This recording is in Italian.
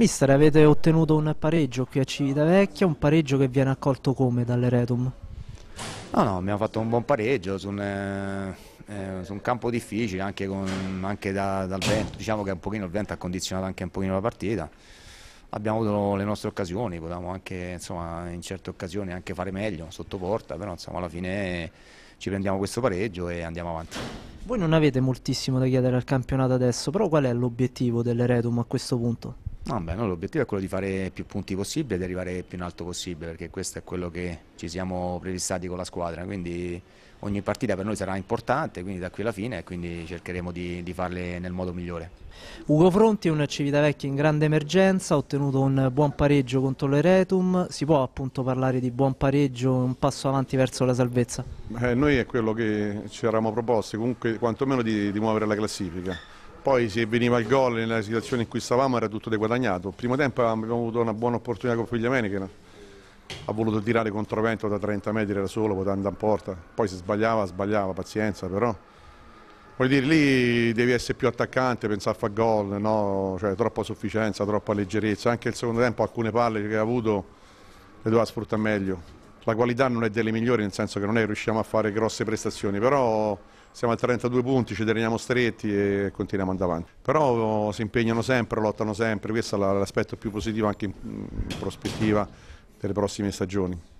Mister, avete ottenuto un pareggio qui a Civitavecchia, un pareggio che viene accolto come dall'Eretum? No, no, abbiamo fatto un buon pareggio su un, eh, eh, su un campo difficile, anche, con, anche da, dal vento, diciamo che un pochino il vento ha condizionato anche un pochino la partita. Abbiamo avuto le nostre occasioni, potevamo anche insomma, in certe occasioni anche fare meglio sotto porta, però insomma, alla fine eh, ci prendiamo questo pareggio e andiamo avanti. Voi non avete moltissimo da chiedere al campionato adesso, però qual è l'obiettivo dell'Eretum a questo punto? Vabbè, no, l'obiettivo è quello di fare più punti possibile e di arrivare più in alto possibile, perché questo è quello che ci siamo prefissati con la squadra. Quindi ogni partita per noi sarà importante, quindi da qui alla fine, quindi cercheremo di, di, farle nel modo migliore. Ugo Fronti, un Civitavecchia in grande emergenza, ha ottenuto un buon pareggio contro l'Eretum. Si può appunto parlare di buon pareggio, un passo avanti verso la salvezza? Eh, noi è quello che ci eravamo proposti, comunque quantomeno di, di muovere la classifica poi se veniva il gol nella situazione in cui stavamo era tutto deguadagnato. Il primo tempo abbiamo avuto una buona opportunità con Figliameni che ha voluto tirare controvento da 30 metri, era solo, potendo andare in porta. Poi se sbagliava, sbagliava, pazienza però. Voglio dire, lì devi essere più attaccante, pensare a fare gol, no? cioè, troppa sufficienza, troppa leggerezza. Anche il secondo tempo alcune palle che ha avuto le doveva sfruttare meglio. La qualità non è delle migliori, nel senso che non è riusciamo a fare grosse prestazioni, però siamo a 32 punti, ci teniamo stretti e continuiamo ad avanti. Però si impegnano sempre, lottano sempre, questo è l'aspetto più positivo anche in prospettiva delle prossime stagioni.